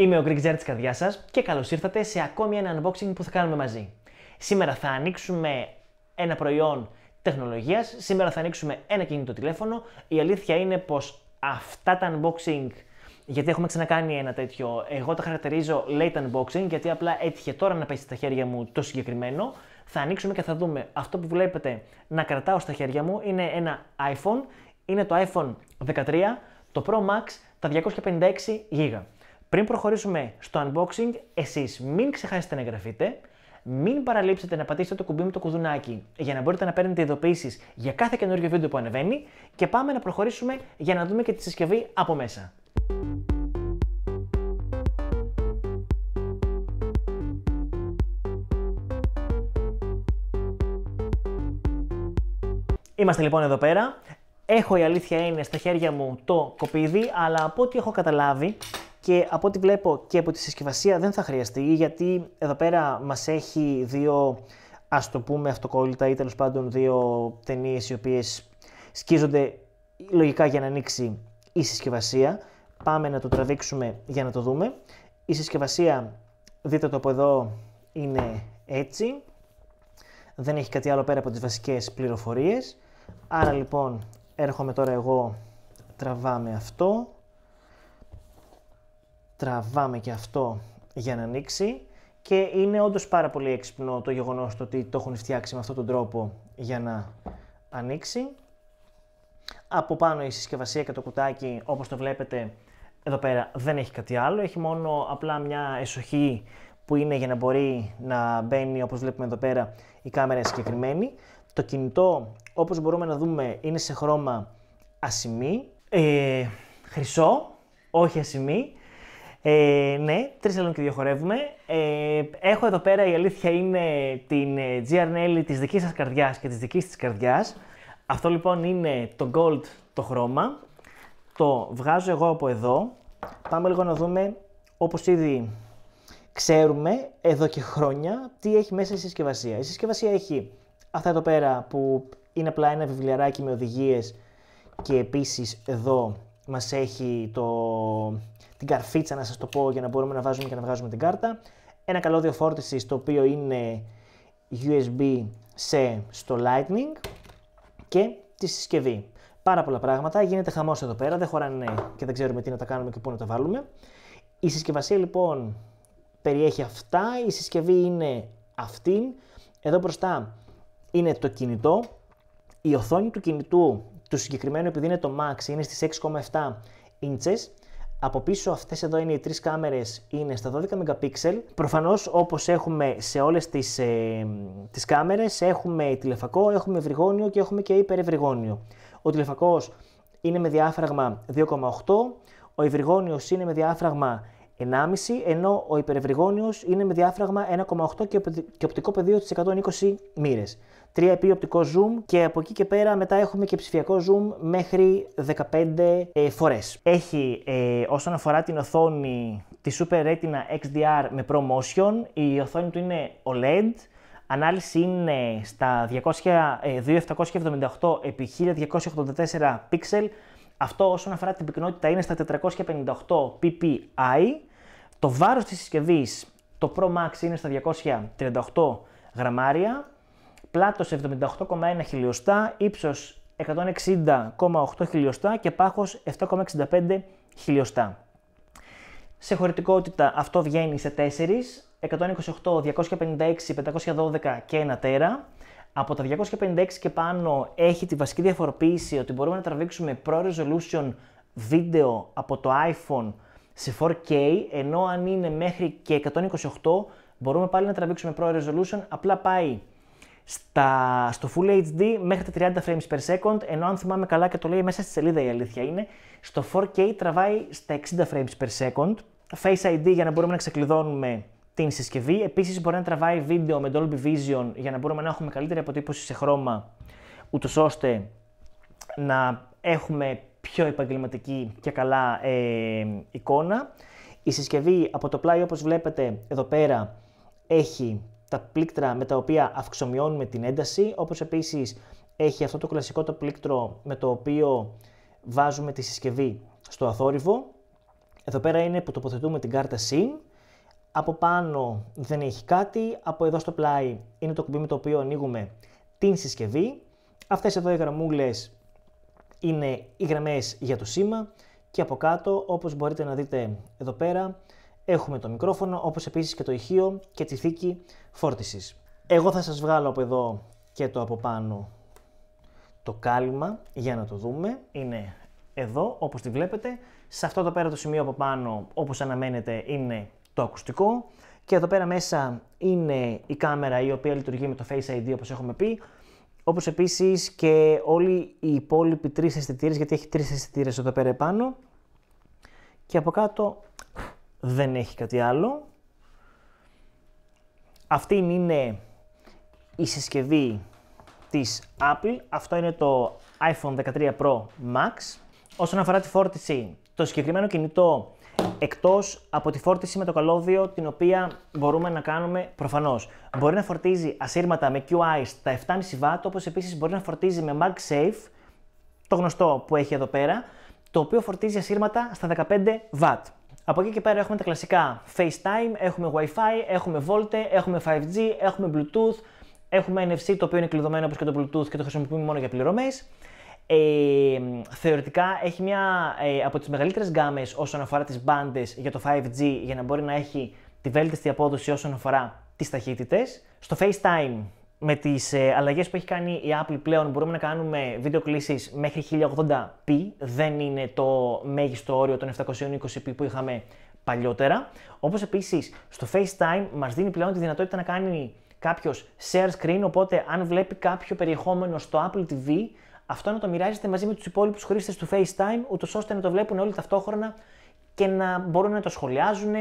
Είμαι ο Greek της της καρδιάς και καλώς ήρθατε σε ακόμη ένα unboxing που θα κάνουμε μαζί. Σήμερα θα ανοίξουμε ένα προϊόν τεχνολογίας, σήμερα θα ανοίξουμε ένα κινητό τηλέφωνο. Η αλήθεια είναι πως αυτά τα unboxing, γιατί έχουμε ξανακάνει ένα τέτοιο, εγώ τα χαρακτηρίζω late unboxing, γιατί απλά έτυχε τώρα να πέσει στα χέρια μου το συγκεκριμένο. Θα ανοίξουμε και θα δούμε. Αυτό που βλέπετε να κρατάω στα χέρια μου είναι ένα iPhone, είναι το iPhone 13, το Pro Max, τα 256 GB. Πριν προχωρήσουμε στο unboxing, εσείς μην ξεχάσετε να εγγραφείτε, μην παραλείψετε να πατήσετε το κουμπί με το κουδουνάκι για να μπορείτε να παίρνετε ειδοποιήσεις για κάθε καινούργιο βίντεο που ανεβαίνει και πάμε να προχωρήσουμε για να δούμε και τη συσκευή από μέσα. Είμαστε λοιπόν εδώ πέρα. Έχω η αλήθεια είναι στα χέρια μου το κοπίδι, αλλά από ό,τι έχω καταλάβει και από ό,τι βλέπω και από τη συσκευασία δεν θα χρειαστεί γιατί εδώ πέρα μας έχει δύο ας το πούμε αυτοκόλλητα ή τέλος πάντων δύο ταινίες οι οποίες σκίζονται λογικά για να ανοίξει η συσκευασία. Πάμε να το τραβήξουμε για να το δούμε. Η συσκευασία, δείτε το από εδώ, είναι έτσι. Δεν έχει κάτι άλλο πέρα από τις βασικές πληροφορίες. Άρα λοιπόν έρχομαι τώρα εγώ, τραβάμε αυτό, Τραβάμε και αυτό για να ανοίξει και είναι όντως πάρα πολύ έξυπνο το γεγονός ότι το έχουν φτιάξει με αυτόν τον τρόπο για να ανοίξει. Από πάνω η συσκευασία και το κουτάκι όπως το βλέπετε εδώ πέρα δεν έχει κάτι άλλο, έχει μόνο απλά μια εσοχή που είναι για να μπορεί να μπαίνει όπως βλέπουμε εδώ πέρα η κάμερα συγκεκριμένη. Το κινητό όπως μπορούμε να δούμε είναι σε χρώμα ασημή, ε, χρυσό, όχι ασημή ε, ναι, τρεις και δύο χορεύουμε. Ε, έχω εδώ πέρα, η αλήθεια είναι την ε, GRNL της δικής σας καρδιάς και της δικής της καρδιάς. Αυτό λοιπόν είναι το gold το χρώμα. Το βγάζω εγώ από εδώ. Πάμε λίγο να δούμε, όπως ήδη ξέρουμε, εδώ και χρόνια, τι έχει μέσα η συσκευασία. Η συσκευασία έχει αυτά εδώ πέρα που είναι απλά ένα βιβλιαράκι με οδηγίες και επίσης εδώ μας έχει το την καρφίτσα να σας το πω για να μπορούμε να βάζουμε και να βγάζουμε την κάρτα. Ένα καλώδιο φόρτιση το οποίο είναι USB σε στο Lightning και τη συσκευή. Πάρα πολλά πράγματα, γίνεται χαμός εδώ πέρα, δεν χωράνε και δεν ξέρουμε τι να τα κάνουμε και πού να τα βάλουμε. Η συσκευασία λοιπόν περιέχει αυτά, η συσκευή είναι αυτή. Εδώ μπροστά είναι το κινητό, η οθόνη του κινητού του συγκεκριμένου επειδή είναι το Max είναι στις 6,7 inches από πίσω αυτές εδώ είναι οι τρεις κάμερες, είναι στα 12 MP. Προφανώς όπως έχουμε σε όλες τις, ε, τις κάμερες έχουμε τηλεφακό, έχουμε ευρυγόνιο και έχουμε και υπερευρυγόνιο. Ο τηλεφακός είναι με διάφραγμα 2,8, ο ευρυγόνιος είναι με διάφραγμα 1,5 ενώ ο υπερευρυγόνιος είναι με διάφραγμα 1,8 και οπτικό πεδίο της 120 μοίρες. 3 επί οπτικό zoom και από εκεί και πέρα μετά έχουμε και ψηφιακό zoom μέχρι 15 ε, φορές. Έχει ε, όσον αφορά την οθόνη της Super Retina XDR με ProMotion, η οθόνη του είναι OLED, Ανάλυση είναι στα 2778 x 1284 pixel. Αυτό όσον αφορά την πυκνότητα είναι στα 458 ppi το βάρος της συσκευής, το Pro Max είναι στα 238 γραμμάρια, πλάτος 78,1 χιλιοστά, ύψος 160,8 χιλιοστά και πάχος 7,65 χιλιοστά. Σε χωρητικότητα αυτό βγαίνει σε 4, 128, 256, 512 και 1 τέρα. Από τα 256 και πάνω έχει τη βασική διαφοροποίηση ότι μπορούμε να τραβήξουμε Pro Resolution βίντεο από το iPhone σε 4K, ενώ αν είναι μέχρι και 128, μπορούμε πάλι να τραβήξουμε Pro Resolution, απλά πάει στα, στο Full HD μέχρι τα 30 frames per second, ενώ αν θυμάμαι καλά και το λέει μέσα στη σελίδα η αλήθεια είναι, στο 4K τραβάει στα 60 frames per second, Face ID για να μπορούμε να ξεκλειδώνουμε την συσκευή, επίσης μπορεί να τραβάει βίντεο με Dolby Vision για να μπορούμε να έχουμε καλύτερη αποτύπωση σε χρώμα, ούτως ώστε να έχουμε πιο επαγγελματική και καλά ε, εικόνα. Η συσκευή από το πλάι όπως βλέπετε εδώ πέρα έχει τα πλήκτρα με τα οποία αυξομειώνουμε την ένταση, όπως επίσης έχει αυτό το κλασικό το πλήκτρο με το οποίο βάζουμε τη συσκευή στο αθόρυβο. Εδώ πέρα είναι που τοποθετούμε την κάρτα SIM. Από πάνω δεν έχει κάτι, από εδώ στο πλάι είναι το κουμπί με το οποίο ανοίγουμε την συσκευή. Αυτές εδώ οι γραμμούλες είναι οι γραμμές για το σήμα και από κάτω όπως μπορείτε να δείτε εδώ πέρα έχουμε το μικρόφωνο όπως επίσης και το ηχείο και τη θήκη φόρτισης. Εγώ θα σας βγάλω από εδώ και το από πάνω το κάλυμα για να το δούμε. Είναι εδώ όπως τη βλέπετε. Σε αυτό το πέρα το σημείο από πάνω όπως αναμένεται είναι το ακουστικό και εδώ πέρα μέσα είναι η κάμερα η οποία λειτουργεί με το Face ID όπως έχουμε πει όπως επίσης και όλοι οι υπόλοιποι τρεις αισθητήρες, γιατί έχει τρεις αισθητήρες εδώ πέρα επάνω. Και από κάτω δεν έχει κάτι άλλο. Αυτή είναι η συσκευή της Apple. Αυτό είναι το iPhone 13 Pro Max. Όσον αφορά τη φόρτιση, το συγκεκριμένο κινητό εκτός από τη φόρτιση με το καλώδιο την οποία μπορούμε να κάνουμε προφανώς. Μπορεί να φορτίζει ασύρματα με QI στα 7,5W, Όπως επίσης μπορεί να φορτίζει με MagSafe, το γνωστό που έχει εδώ πέρα, το οποίο φορτίζει ασύρματα στα 15W. Από εκεί και πέρα έχουμε τα κλασικά FaceTime, έχουμε Wi-Fi, έχουμε Volte, έχουμε 5G, έχουμε Bluetooth, έχουμε NFC το οποίο είναι κλειδωμένο όπως και το Bluetooth και το χρησιμοποιούμε μόνο για πληρωμές. Ε, θεωρητικά έχει μια ε, από τις μεγαλύτερες γκάμες όσον αφορά τις μπάντες για το 5G για να μπορεί να έχει τη βέλτιστη απόδοση όσον αφορά τις ταχύτητες. Στο FaceTime με τις ε, αλλαγές που έχει κάνει η Apple πλέον μπορούμε να κάνουμε βίντεο κλήσεις μέχρι 1080p, δεν είναι το μέγιστο όριο των 720p που είχαμε παλιότερα. Όπως επίσης στο FaceTime μας δίνει πλέον τη δυνατότητα να κάνει κάποιος share screen, οπότε αν βλέπει κάποιο περιεχόμενο στο Apple TV αυτό να το μοιράζεστε μαζί με τους υπόλοιπους χρήστες του FaceTime, ούτως ώστε να το βλέπουν όλοι ταυτόχρονα και να μπορούν να το σχολιάζουν.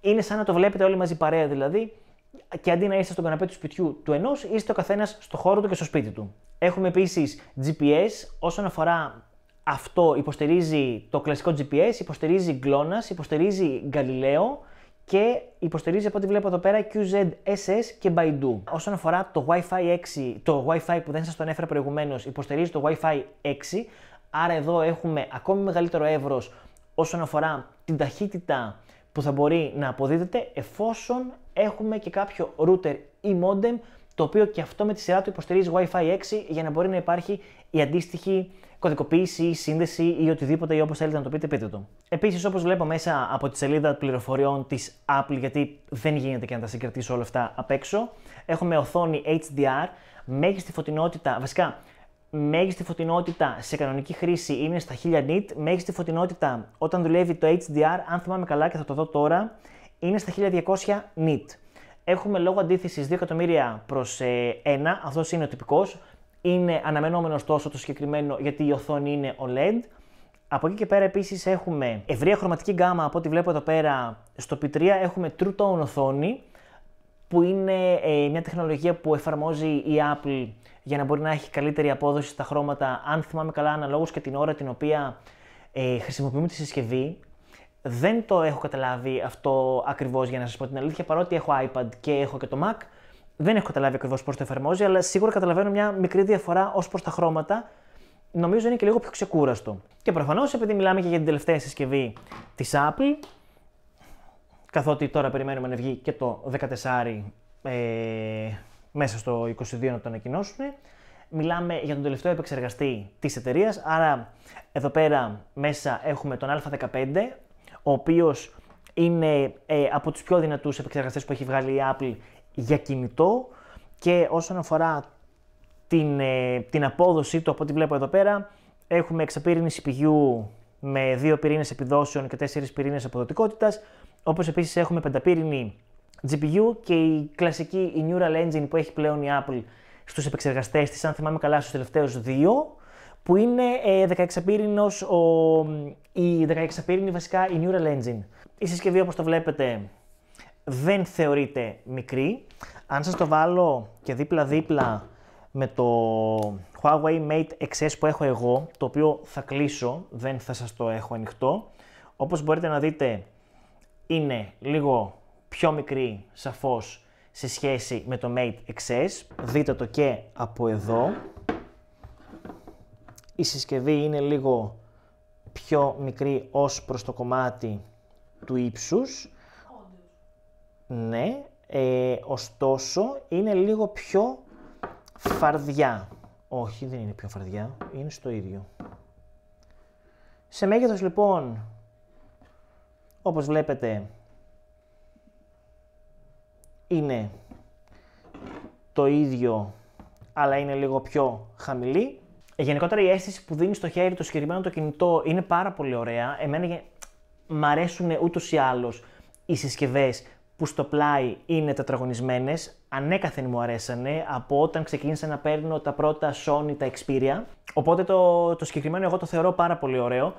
Είναι σαν να το βλέπετε όλοι μαζί παρέα δηλαδή. Και αντί να είστε στον καναπέ του σπιτιού του ενός, είστε ο καθένας στο χώρο του και στο σπίτι του. Έχουμε επίσης GPS. Όσον αφορά αυτό, υποστηρίζει το κλασικό GPS, υποστηρίζει Glonass, υποστηρίζει Galileo και υποστηρίζει από ό,τι βλέπω εδώ πέρα QZSS και Baidu. Όσον αφορά το WiFi 6, το WiFi που δεν σας τον έφερα προηγουμένως, υποστηρίζει το WiFi 6, άρα εδώ έχουμε ακόμη μεγαλύτερο εύρος όσον αφορά την ταχύτητα που θα μπορεί να αποδίδεται εφόσον έχουμε και κάποιο router ή modem το οποίο και αυτό με τη σειρά του υποστηρίζει 6 για να μπορεί να υπάρχει η αντίστοιχη κωδικοποίηση ή σύνδεση ή οτιδήποτε ή όπως θέλετε να το πείτε, πείτε το. Επίσης, όπως βλέπω μέσα από τη σελίδα πληροφοριών της Apple, γιατί δεν γίνεται και να τα συγκρατήσω όλα αυτά απ' έξω, έχουμε οθόνη HDR, μέγιστη φωτεινότητα, βασικά μέγιστη φωτεινότητα σε κανονική χρήση είναι στα 1000 nit, μέγιστη φωτεινότητα όταν δουλεύει το HDR, αν θυμάμαι καλά και θα το δω τώρα, είναι στα 1200 nit. Έχουμε λόγο αντίθεση 2 εκατομμύρια προς 1, ε, αυτός είναι ο τυπικός είναι αναμενόμενος τόσο το συγκεκριμένο γιατί η οθόνη είναι OLED. Από εκεί και πέρα επίσης έχουμε ευρεία χρωματική γκάμα από ό,τι βλέπω εδώ πέρα. Στο P3 έχουμε True Tone οθόνη που είναι ε, μια τεχνολογία που εφαρμόζει η Apple για να μπορεί να έχει καλύτερη απόδοση στα χρώματα, αν θυμάμαι καλά, αναλόγως και την ώρα την οποία ε, χρησιμοποιούμε τη συσκευή. Δεν το έχω καταλάβει αυτό ακριβώς για να σας πω την αλήθεια, παρότι έχω iPad και έχω και το Mac, δεν έχω καταλάβει ακριβώς πώς το εφαρμόζει, αλλά σίγουρα καταλαβαίνω μια μικρή διαφορά ως προς τα χρώματα. Νομίζω είναι και λίγο πιο ξεκούραστο. Και προφανώς επειδή μιλάμε και για την τελευταία συσκευή της Apple, καθότι τώρα περιμένουμε να βγει και το 14 ε, μέσα στο 22 να το ανακοινώσουν, μιλάμε για τον τελευταίο επεξεργαστή της εταιρείας. άρα εδώ πέρα μέσα έχουμε τον α15, ο οποίος είναι ε, από τους πιο δυνατούς επεξεργαστές που έχει βγάλει η Apple για κινητό και όσον αφορά την, ε, την απόδοση του από ό,τι βλέπω εδώ πέρα έχουμε εξαπήρυνη CPU με δύο πυρήνες επιδόσεων και τέσσερις πυρήνες αποδοτικότητας όπως επίσης έχουμε πενταπύρινη GPU και η κλασική η Neural Engine που έχει πλέον η Apple στους επεξεργαστές της, αν θυμάμαι καλά στους τελευταίους δύο, που είναι ε, 16 ο, η 16 πύρινη βασικά η Neural Engine. Η συσκευή όπως το βλέπετε δεν θεωρείται μικρή. Αν σας το βάλω και δίπλα-δίπλα με το Huawei Mate XS που έχω εγώ, το οποίο θα κλείσω, δεν θα σας το έχω ανοιχτό. Όπως μπορείτε να δείτε, είναι λίγο πιο μικρή σαφώς σε σχέση με το Mate XS. Δείτε το και από εδώ. Η συσκευή είναι λίγο πιο μικρή ως προς το κομμάτι του ύψους ναι, ε, ωστόσο είναι λίγο πιο φαρδιά. Όχι, δεν είναι πιο φαρδιά, είναι στο ίδιο. Σε μέγεθος λοιπόν, όπως βλέπετε, είναι το ίδιο, αλλά είναι λίγο πιο χαμηλή. Γενικότερα η αίσθηση που δίνει στο χέρι το συγκεκριμένο το κινητό είναι πάρα πολύ ωραία. Εμένα μ' αρέσουν ούτως ή άλλως οι συσκευές που στο πλάι είναι τετραγωνισμένες. Ανέκαθεν μου αρέσανε από όταν ξεκίνησα να παίρνω τα πρώτα Sony, τα Xperia. Οπότε το, το συγκεκριμένο εγώ το θεωρώ πάρα πολύ ωραίο.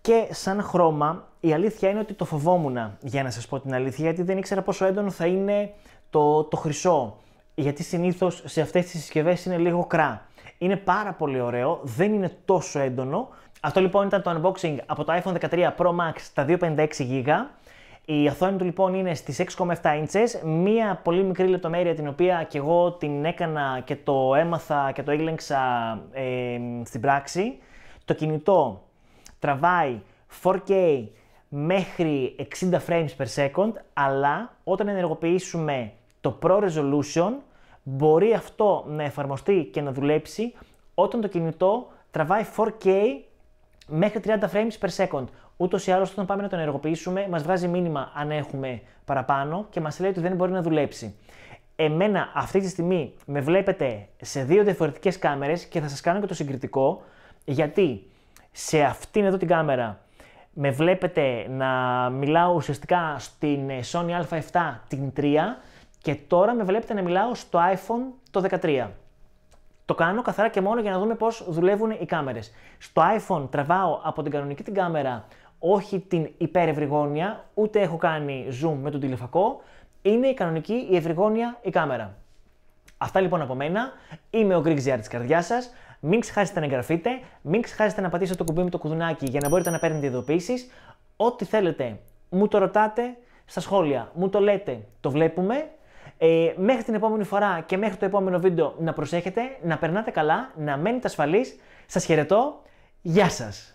Και σαν χρώμα, η αλήθεια είναι ότι το φοβόμουν, για να σας πω την αλήθεια, γιατί δεν ήξερα πόσο έντονο θα είναι το, το χρυσό. Γιατί συνήθως σε αυτές τις συσκευές είναι λίγο κρά. Είναι πάρα πολύ ωραίο, δεν είναι τόσο έντονο. Αυτό λοιπόν ήταν το unboxing από το iPhone 13 Pro Max τα 256 GB. Η οθόνη του λοιπόν είναι στις 6,7 inches. Μία πολύ μικρή λεπτομέρεια την οποία και εγώ την έκανα και το έμαθα και το έλεγξα ε, στην πράξη. Το κινητό τραβάει 4K μέχρι 60 frames per second, αλλά όταν ενεργοποιήσουμε το Pro Resolution μπορεί αυτό να εφαρμοστεί και να δουλέψει όταν το κινητό τραβάει 4K μέχρι 30 frames per second ούτως ή άλλως όταν πάμε να τον ενεργοποιήσουμε, μας βγάζει μήνυμα αν έχουμε παραπάνω και μας λέει ότι δεν μπορεί να δουλέψει. Εμένα αυτή τη στιγμή με βλέπετε σε δύο διαφορετικές κάμερες και θα σας κάνω και το συγκριτικό, γιατί σε αυτήν εδώ την κάμερα με βλέπετε να μιλάω ουσιαστικά στην Sony α7 την 3 και τώρα με βλέπετε να μιλάω στο iPhone το 13. Το κάνω καθαρά και μόνο για να δούμε πώς δουλεύουν οι κάμερες. Στο iPhone τραβάω από την κανονική την κάμερα όχι την υπερευρυγόνια, ούτε έχω κάνει zoom με τον τηλεφακό. Είναι η κανονική, η ευρυγόνια, η κάμερα. Αυτά λοιπόν από μένα. Είμαι ο Greek GR της καρδιάς σας, Μην ξεχάσετε να εγγραφείτε, μην ξεχάσετε να πατήσετε το κουμπί με το κουδουνάκι για να μπορείτε να παίρνετε ειδοποιήσεις, Ό,τι θέλετε, μου το ρωτάτε στα σχόλια, μου το λέτε, το βλέπουμε. Ε, μέχρι την επόμενη φορά και μέχρι το επόμενο βίντεο να προσέχετε, να περνάτε καλά, να μένετε ασφαλείς. Σας χαιρετώ, γεια σας!